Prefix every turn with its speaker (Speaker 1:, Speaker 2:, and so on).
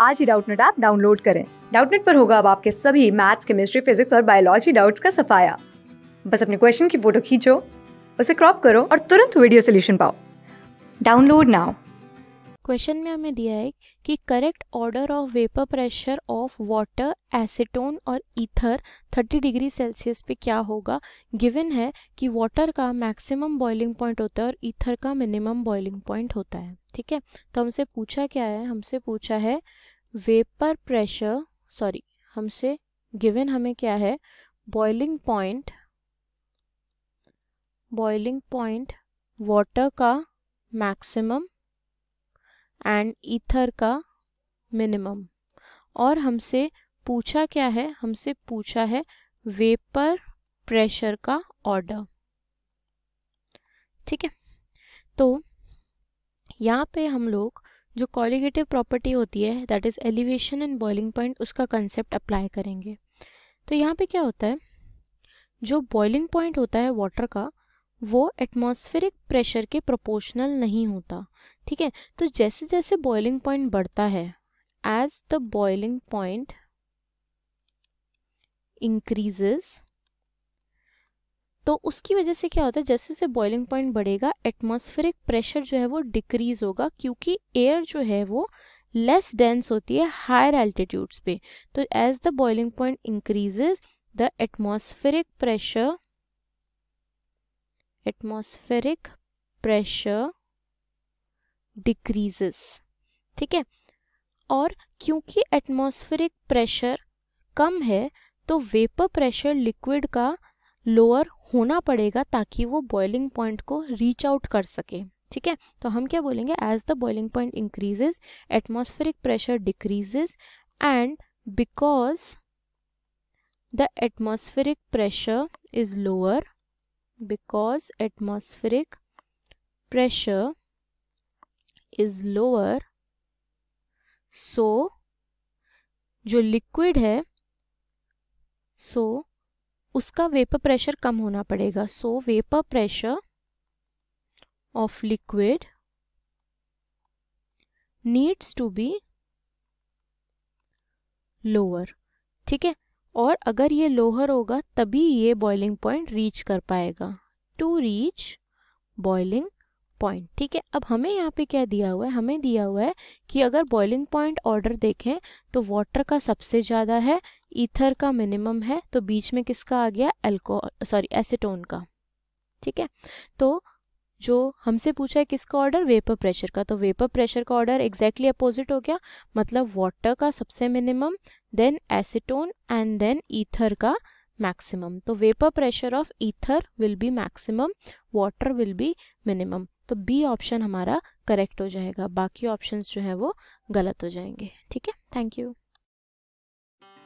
Speaker 1: आज ही Doubtnut app download करें डाउटनेट पर होगा अब आपके सभी मैथ्स केमिस्ट्री फिजिक्स और बायोलॉजी डाउट्स का सफाया बस अपने क्वेश्चन की फोटो खींचो उसे क्रॉप करो और तुरंत वीडियो सोल्यूशन पाओ डाउनलोड नाउ
Speaker 2: क्वेश्चन में हमें दिया है कि correct order of vapour pressure of water acetone और ईथर 30 डिग्री सेल्सियस पे क्या होगा गिवन है कि वाटर का मैक्सिमम बॉइलिंग पॉइंट होता है और ईथर का मिनिमम बॉइलिंग पॉइंट होता है ठीक है तो हमसे पूछा क्या है हमसे पूछा है वेपर प्रेशर सॉरी हमसे गिवन हमें क्या है boiling point boiling point water का मैक्सिमम एंड ईथर का मिनिमम और हमसे पूछा क्या है हमसे पूछा है वेपर प्रेशर का ऑर्डर ठीक है तो यहाँ पे हम लोग जो कॉलीगेटिव प्रॉपर्टी होती है that is elevation and boiling point उसका कंसेप्ट अप्लाई करेंगे तो यहाँ पे क्या होता है जो बॉइलिंग पॉइंट होता है वाटर का वो एटमॉस्फेरिक प्रेशर के प्रोपोर्शनल नहीं होता ठीक है तो जैसे जैसे बॉइलिंग पॉइंट बढ़ता है as the boiling point increases तो उसकी वजह से क्या होता है जैसे जैसे बॉइलिंग पॉइंट बढ़ेगा एटमोस्फेरिक प्रेशर जो है वो डिक्रीज होगा क्योंकि एयर जो है वो लेस डेंस होती है हायर एल्टीट्यूड्स पे तो as the boiling point increases the atmospheric pressure atmospheric pressure decreases ठीक है और क्योंकि एटमोस्फेरिक प्रेशर कम है तो वेपर प्रेशर लिक्विड का लोअर होना पड़ेगा ताकि वो बॉयलिंग पॉइंट को रीच आउट कर सके ठीक है तो हम क्या बोलेंगे as the boiling point increases atmospheric pressure decreases and because the atmospheric pressure is lower because atmospheric pressure is lower so जो लिक्विड है सो so, उसका वेपर प्रेशर कम होना पड़ेगा so vapour pressure of liquid needs to be lower ठीक है और अगर ये लोअर होगा तभी ये बॉइलिंग पॉइंट रीच कर पाएगा टू रीच बॉइलिंग पॉइंट ठीक है अब हमें यहाँ पे क्या दिया हुआ है हमें दिया हुआ है कि अगर बॉइलिंग पॉइंट ऑर्डर देखें तो वाटर का सबसे ज़्यादा है ईथर का मिनिमम है तो बीच में किसका आ गया एल्को सॉरी एसिटोन का ठीक है तो जो हमसे पूछा है किसका ऑर्डर वेपर प्रेशर का तो वेपर प्रेशर का ऑर्डर एग्जैक्टली अपोजिट हो गया मतलब वाटर का सबसे minimum then acetone and then ether का मैक्सिमम तो vapour pressure of ether will be maximum water will be minimum तो बी ऑप्शन हमारा करेक्ट हो जाएगा बाकी ऑप्शंस जो है वो गलत हो जाएंगे ठीक है थैंक यू